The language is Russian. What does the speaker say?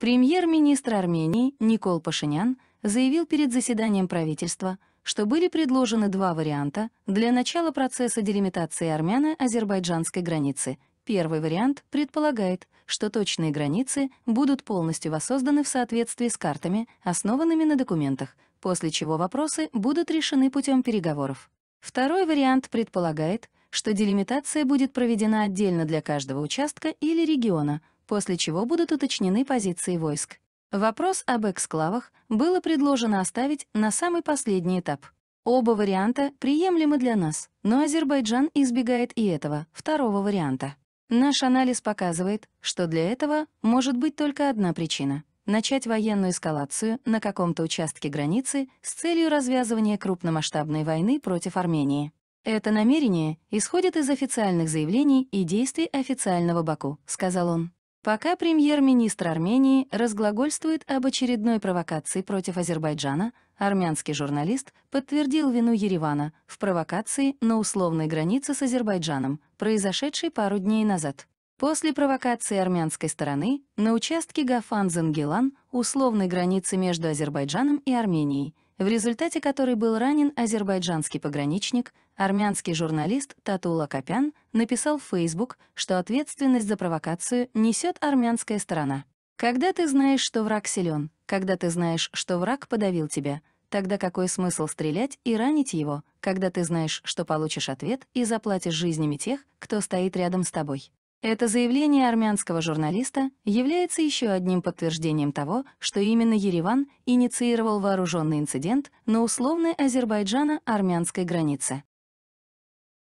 Премьер-министр Армении Никол Пашинян заявил перед заседанием правительства, что были предложены два варианта для начала процесса делимитации армяно-азербайджанской границы. Первый вариант предполагает, что точные границы будут полностью воссозданы в соответствии с картами, основанными на документах, после чего вопросы будут решены путем переговоров. Второй вариант предполагает, что делимитация будет проведена отдельно для каждого участка или региона, после чего будут уточнены позиции войск. Вопрос об эксклавах было предложено оставить на самый последний этап. Оба варианта приемлемы для нас, но Азербайджан избегает и этого, второго варианта. Наш анализ показывает, что для этого может быть только одна причина — начать военную эскалацию на каком-то участке границы с целью развязывания крупномасштабной войны против Армении. Это намерение исходит из официальных заявлений и действий официального Баку, сказал он. Пока премьер-министр Армении разглагольствует об очередной провокации против Азербайджана, армянский журналист подтвердил вину Еревана в провокации на условной границе с Азербайджаном, произошедшей пару дней назад. После провокации армянской стороны на участке Гафан-Зангелан, условной границы между Азербайджаном и Арменией, в результате которой был ранен азербайджанский пограничник, армянский журналист Татула Копян написал в Facebook, что ответственность за провокацию несет армянская сторона. Когда ты знаешь, что враг силен, когда ты знаешь, что враг подавил тебя, тогда какой смысл стрелять и ранить его, когда ты знаешь, что получишь ответ и заплатишь жизнями тех, кто стоит рядом с тобой? Это заявление армянского журналиста является еще одним подтверждением того, что именно Ереван инициировал вооруженный инцидент на условной Азербайджана-армянской границе.